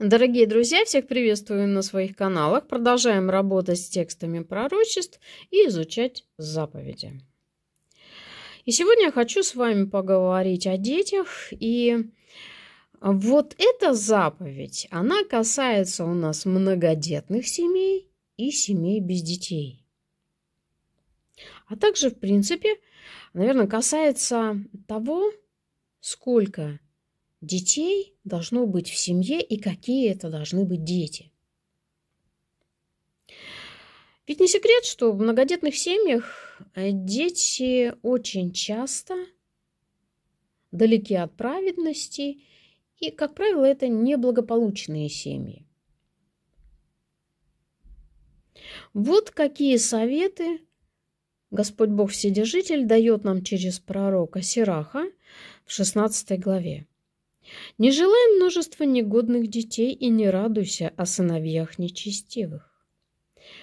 Дорогие друзья, всех приветствую на своих каналах. Продолжаем работать с текстами пророчеств и изучать заповеди. И сегодня я хочу с вами поговорить о детях. И вот эта заповедь, она касается у нас многодетных семей и семей без детей. А также, в принципе, наверное, касается того, сколько детей должно быть в семье и какие это должны быть дети. Ведь не секрет, что в многодетных семьях дети очень часто далеки от праведности, и, как правило, это неблагополучные семьи. Вот какие советы Господь Бог Вседержитель дает нам через пророка Сираха в 16 главе. Не желай множества негодных детей и не радуйся о сыновьях нечестивых.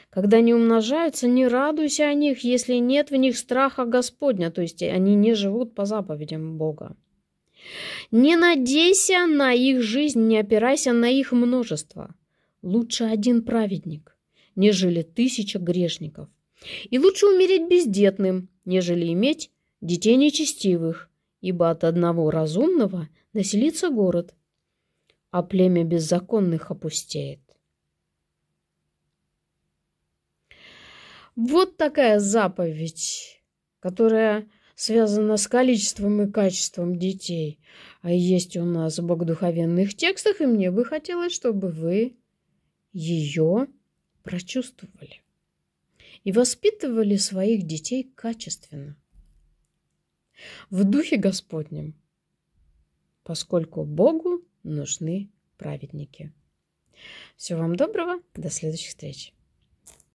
Когда они умножаются, не радуйся о них, если нет в них страха Господня, то есть они не живут по заповедям Бога. Не надейся на их жизнь, не опирайся на их множество. Лучше один праведник, нежели тысяча грешников. И лучше умереть бездетным, нежели иметь детей нечестивых, ибо от одного разумного населится город, а племя беззаконных опустеет. Вот такая заповедь, которая связана с количеством и качеством детей. А есть у нас в богодуховенных текстах, и мне бы хотелось, чтобы вы ее прочувствовали и воспитывали своих детей качественно в Духе Господнем, поскольку Богу нужны праведники. Всего вам доброго, до следующих встреч!